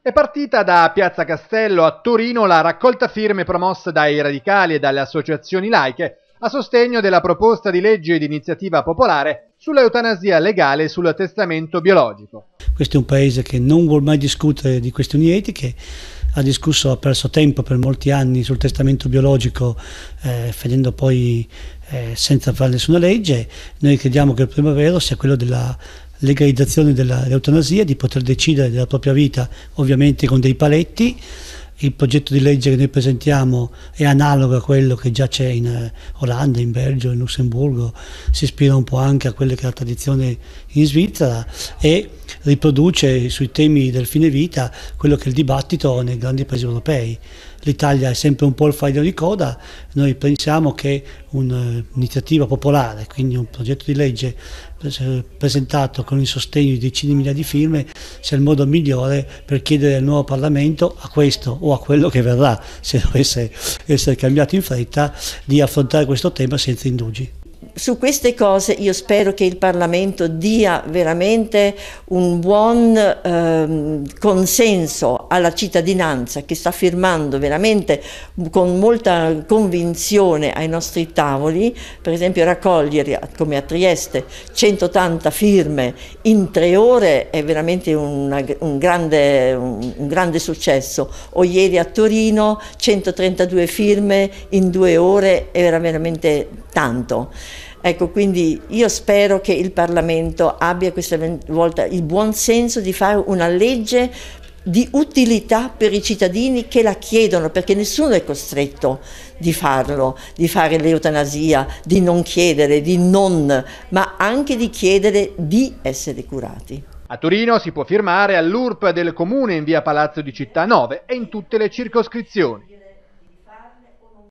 È partita da Piazza Castello a Torino la raccolta firme promossa dai radicali e dalle associazioni laiche a sostegno della proposta di legge di iniziativa popolare sull'eutanasia legale e sul testamento biologico. Questo è un paese che non vuole mai discutere di questioni etiche, ha discusso, ha perso tempo per molti anni sul testamento biologico, eh, finendo poi eh, senza fare nessuna legge. Noi crediamo che il problema vero sia quello della legalizzazione dell'eutanasia, di poter decidere della propria vita ovviamente con dei paletti. Il progetto di legge che noi presentiamo è analogo a quello che già c'è in eh, Olanda, in Belgio, in Lussemburgo, si ispira un po' anche a quella che è la tradizione in Svizzera e riproduce sui temi del fine vita quello che è il dibattito nei grandi paesi europei. L'Italia è sempre un po' il faino di coda, noi pensiamo che un'iniziativa popolare, quindi un progetto di legge eh, presentato con il sostegno di decine di migliaia di firme, sia il modo migliore per chiedere al nuovo Parlamento, a questo o a quello che verrà, se dovesse essere cambiato in fretta, di affrontare questo tema senza indugi. Su queste cose io spero che il Parlamento dia veramente un buon ehm, consenso alla cittadinanza che sta firmando veramente con molta convinzione ai nostri tavoli, per esempio raccogliere come a Trieste 180 firme in tre ore è veramente una, un, grande, un, un grande successo, o ieri a Torino 132 firme in due ore era veramente tanto. Ecco, quindi io spero che il Parlamento abbia questa volta il buon senso di fare una legge di utilità per i cittadini che la chiedono, perché nessuno è costretto di farlo, di fare l'eutanasia, di non chiedere, di non, ma anche di chiedere di essere curati. A Torino si può firmare all'URP del comune in via Palazzo di Città 9 e in tutte le circoscrizioni.